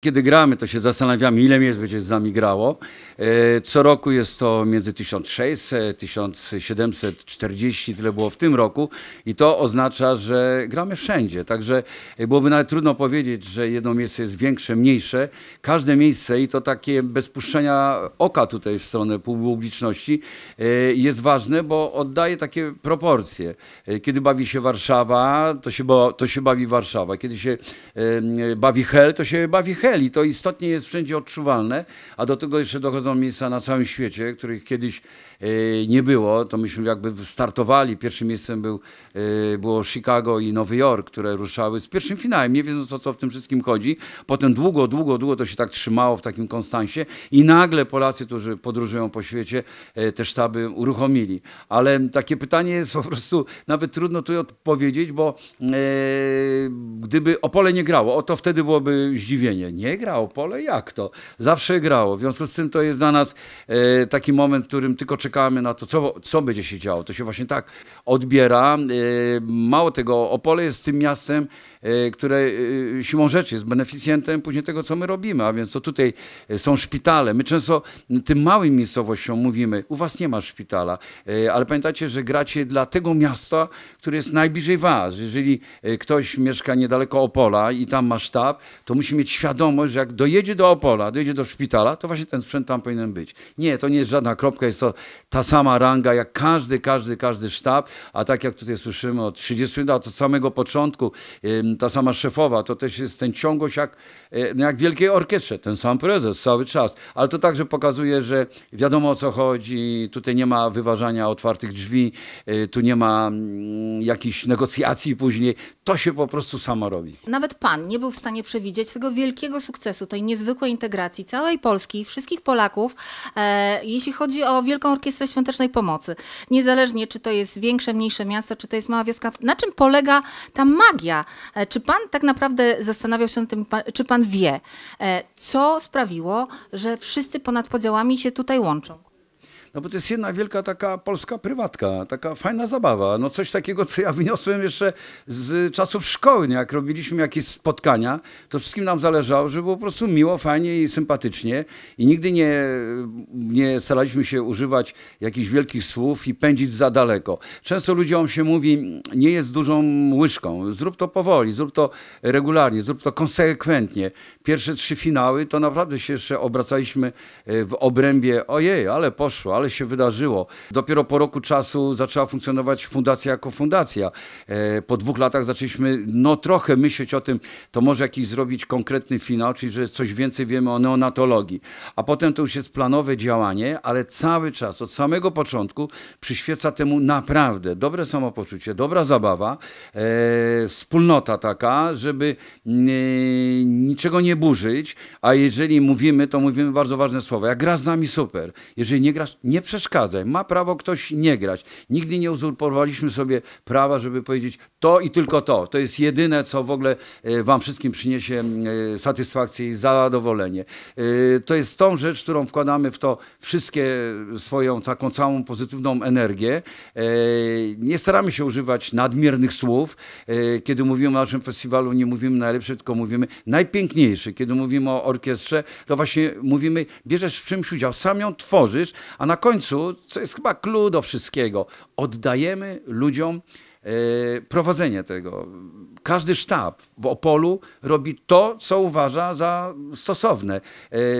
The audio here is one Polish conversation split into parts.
Kiedy gramy, to się zastanawiamy, ile miejsc będzie z nami grało. E, co roku jest to między 1600, 1740, tyle było w tym roku i to oznacza, że gramy wszędzie. Także e, byłoby nawet trudno powiedzieć, że jedno miejsce jest większe, mniejsze. Każde miejsce i to takie bez puszczenia oka tutaj w stronę publiczności e, jest ważne, bo oddaje takie proporcje. Kiedy bawi się Warszawa, to się, to się bawi Warszawa. Kiedy się bawi Hel, to się bawi Hel i To istotnie jest wszędzie odczuwalne, a do tego jeszcze dochodzą miejsca na całym świecie, których kiedyś e, nie było. To myśmy jakby startowali. Pierwszym miejscem był, e, było Chicago i Nowy Jork, które ruszały z pierwszym finałem, nie wiedząc o co w tym wszystkim chodzi. Potem długo, długo, długo to się tak trzymało w takim konstansie i nagle Polacy, którzy podróżują po świecie, e, te sztaby uruchomili. Ale takie pytanie jest po prostu nawet trudno tu odpowiedzieć, bo e, gdyby Opole nie grało, o to wtedy byłoby zdziwienie nie grał pole? Jak to? Zawsze grało. W związku z tym to jest dla nas e, taki moment, w którym tylko czekamy na to, co, co będzie się działo. To się właśnie tak odbiera. E, mało tego, Opole jest tym miastem, Y, które y, siłą rzeczy jest beneficjentem później tego, co my robimy, a więc to tutaj y, są szpitale. My często tym małym miejscowościom mówimy, u was nie ma szpitala, ale pamiętajcie, że gracie dla tego miasta, które jest najbliżej was. Jeżeli ktoś mieszka niedaleko Opola i tam ma sztab, to musi mieć świadomość, że jak dojedzie do Opola, dojedzie do szpitala, to właśnie ten sprzęt tam powinien być. Nie, to nie jest żadna kropka, jest to ta sama ranga, jak każdy, każdy, każdy sztab, a tak jak tutaj słyszymy od 30 lat, od samego początku ta sama szefowa, to też jest ten ciągłość jak, jak w Wielkiej Orkiestrze, ten sam prezes cały czas. Ale to także pokazuje, że wiadomo o co chodzi, tutaj nie ma wyważania otwartych drzwi, e, tu nie ma mm, jakichś negocjacji później. To się po prostu samo robi. Nawet pan nie był w stanie przewidzieć tego wielkiego sukcesu, tej niezwykłej integracji całej Polski, wszystkich Polaków, e, jeśli chodzi o Wielką Orkiestrę Świątecznej Pomocy. Niezależnie, czy to jest większe, mniejsze miasto, czy to jest mała wioska. Na czym polega ta magia E, czy pan tak naprawdę zastanawiał się nad tym, czy pan wie, e, co sprawiło, że wszyscy ponad podziałami się tutaj łączą? No bo to jest jedna wielka taka polska prywatka, taka fajna zabawa. No coś takiego, co ja wyniosłem jeszcze z czasów szkoły, nie? jak robiliśmy jakieś spotkania, to wszystkim nam zależało, żeby było po prostu miło, fajnie i sympatycznie. I nigdy nie, nie staraliśmy się używać jakichś wielkich słów i pędzić za daleko. Często ludziom się mówi, nie jest dużą łyżką, zrób to powoli, zrób to regularnie, zrób to konsekwentnie. Pierwsze trzy finały to naprawdę się jeszcze obracaliśmy e, w obrębie, ojej, ale poszło, ale się wydarzyło. Dopiero po roku czasu zaczęła funkcjonować fundacja jako fundacja. E, po dwóch latach zaczęliśmy no trochę myśleć o tym, to może jakiś zrobić konkretny finał, czyli że coś więcej wiemy o neonatologii. A potem to już jest planowe działanie, ale cały czas, od samego początku przyświeca temu naprawdę dobre samopoczucie, dobra zabawa, e, wspólnota taka, żeby e, niczego nie burzyć, a jeżeli mówimy, to mówimy bardzo ważne słowa. Jak grasz z nami, super. Jeżeli nie grasz, nie przeszkadzaj. Ma prawo ktoś nie grać. Nigdy nie uzurpowaliśmy sobie prawa, żeby powiedzieć to i tylko to. To jest jedyne, co w ogóle e, wam wszystkim przyniesie e, satysfakcję i zadowolenie. E, to jest tą rzecz, którą wkładamy w to wszystkie swoją taką całą pozytywną energię. Nie staramy się używać nadmiernych słów. Kiedy mówimy o naszym festiwalu, nie mówimy najlepszy, tylko mówimy najpiękniejszy. Kiedy mówimy o orkiestrze, to właśnie mówimy, bierzesz w czymś udział, sam ją tworzysz, a na na końcu, co jest chyba clue do wszystkiego, oddajemy ludziom Y, prowadzenie tego. Każdy sztab w Opolu robi to, co uważa za stosowne.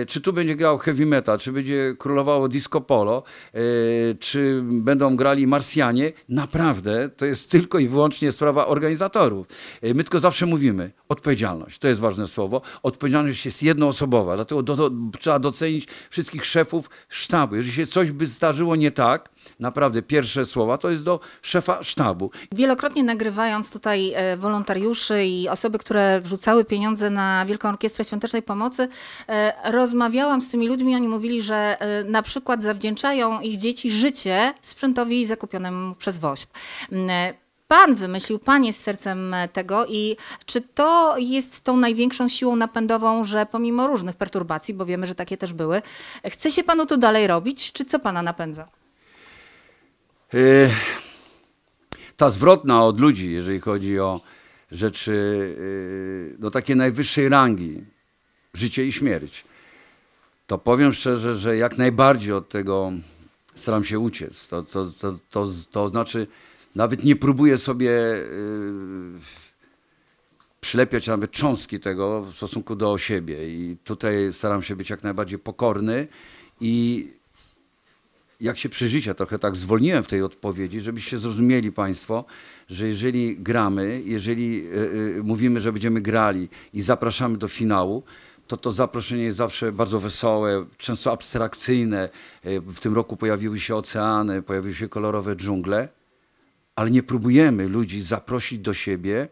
Y, czy tu będzie grał heavy metal, czy będzie królowało disco polo, y, czy będą grali Marsjanie, naprawdę to jest tylko i wyłącznie sprawa organizatorów. My tylko zawsze mówimy, odpowiedzialność, to jest ważne słowo, odpowiedzialność jest jednoosobowa, dlatego do, do, trzeba docenić wszystkich szefów sztabu. Jeżeli się coś by zdarzyło nie tak, naprawdę pierwsze słowa to jest do szefa sztabu. Wielokrotnie nagrywając tutaj e, wolontariuszy i osoby, które wrzucały pieniądze na Wielką Orkiestrę Świątecznej Pomocy, e, rozmawiałam z tymi ludźmi. Oni mówili, że e, na przykład zawdzięczają ich dzieci życie sprzętowi zakupionemu przez WOŚP. Mm, pan wymyślił, Pan jest sercem tego i czy to jest tą największą siłą napędową, że pomimo różnych perturbacji, bo wiemy, że takie też były, chce się Panu to dalej robić, czy co Pana napędza? Y ta zwrotna od ludzi, jeżeli chodzi o rzeczy do yy, no, takiej najwyższej rangi, życie i śmierć, to powiem szczerze, że jak najbardziej od tego staram się uciec. To, to, to, to, to znaczy, nawet nie próbuję sobie yy, przylepiać nawet cząstki tego w stosunku do siebie. I tutaj staram się być jak najbardziej pokorny i jak się przeżycia trochę tak zwolniłem w tej odpowiedzi, żebyście zrozumieli Państwo, że jeżeli gramy, jeżeli yy, mówimy, że będziemy grali i zapraszamy do finału, to to zaproszenie jest zawsze bardzo wesołe, często abstrakcyjne. E, w tym roku pojawiły się oceany, pojawiły się kolorowe dżungle, ale nie próbujemy ludzi zaprosić do siebie,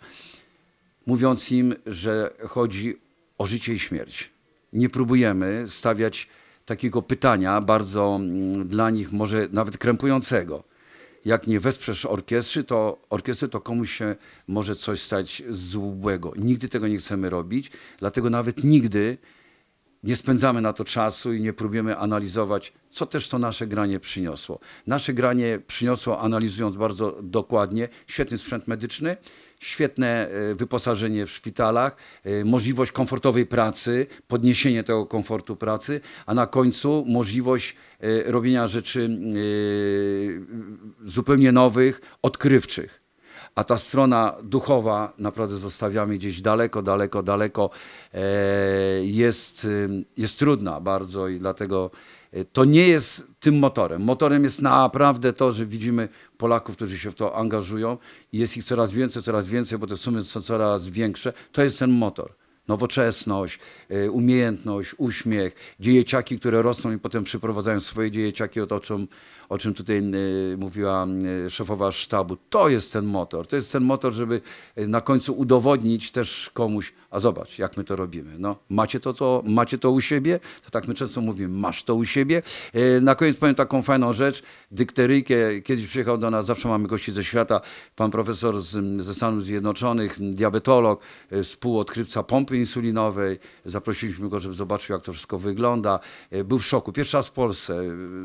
mówiąc im, że chodzi o życie i śmierć. Nie próbujemy stawiać takiego pytania, bardzo mm, dla nich może nawet krępującego. Jak nie wesprzesz orkiestry, to orkiestry to komuś się może coś stać złego. Nigdy tego nie chcemy robić, dlatego nawet nigdy nie spędzamy na to czasu i nie próbujemy analizować, co też to nasze granie przyniosło. Nasze granie przyniosło, analizując bardzo dokładnie, świetny sprzęt medyczny, świetne e, wyposażenie w szpitalach, e, możliwość komfortowej pracy, podniesienie tego komfortu pracy, a na końcu możliwość e, robienia rzeczy zupełnie nowych, odkrywczych a ta strona duchowa naprawdę zostawiamy gdzieś daleko, daleko, daleko. E, jest, y, jest trudna bardzo i dlatego e, to nie jest tym motorem. Motorem jest naprawdę to, że widzimy Polaków, którzy się w to angażują i jest ich coraz więcej, coraz więcej, bo te sumy są coraz większe. To jest ten motor nowoczesność, e, umiejętność, uśmiech, dzieciaki, które rosną i potem przyprowadzają swoje dzieciaki, otoczą o czym tutaj e, mówiła szefowa sztabu, to jest ten motor. To jest ten motor, żeby e, na końcu udowodnić też komuś, a zobacz, jak my to robimy. No, macie, to, to, macie to u siebie? To tak my często mówimy, masz to u siebie. E, na koniec powiem taką fajną rzecz, dykteryjkę. Kiedyś przyjechał do nas, zawsze mamy gości ze świata, pan profesor z, ze Stanów Zjednoczonych, diabetolog, współodkrywca pompy insulinowej. Zaprosiliśmy go, żeby zobaczył, jak to wszystko wygląda. Był w szoku. Pierwszy raz w Polsce,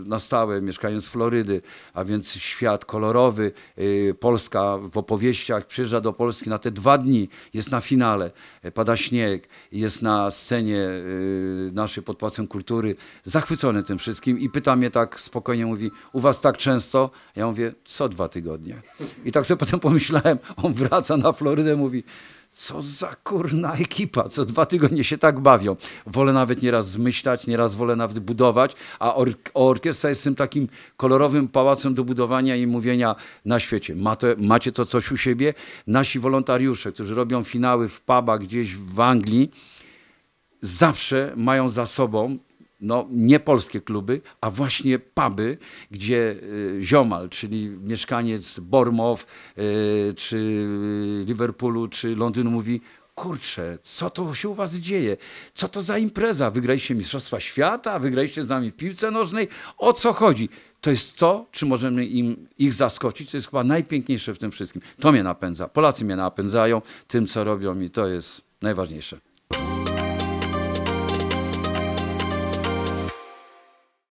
na stałe, mieszkając w Florydy, a więc świat kolorowy. Y, Polska w opowieściach przyjeżdża do Polski na te dwa dni, jest na finale, y, pada śnieg, jest na scenie y, naszej pod Pałacem Kultury, zachwycony tym wszystkim i pyta mnie tak spokojnie, mówi, u was tak często? Ja mówię, co dwa tygodnie. I tak sobie potem pomyślałem, on wraca na Florydę, mówi, co za kurna ekipa, co dwa tygodnie się tak bawią. Wolę nawet nieraz zmyślać, nieraz wolę nawet budować, a or orkiestra jest tym takim kolorowym pałacem do budowania i mówienia na świecie. Ma to, macie to coś u siebie? Nasi wolontariusze, którzy robią finały w pubach gdzieś w Anglii, zawsze mają za sobą no, nie polskie kluby, a właśnie puby, gdzie y, ziomal, czyli mieszkaniec Bormow, y, czy y, Liverpoolu, czy Londynu mówi kurczę, co to się u was dzieje? Co to za impreza? Wygraliście Mistrzostwa Świata? Wygraliście z nami w piłce nożnej? O co chodzi? To jest to, czy możemy im, ich zaskoczyć, to jest chyba najpiękniejsze w tym wszystkim. To mnie napędza. Polacy mnie napędzają tym, co robią i to jest najważniejsze.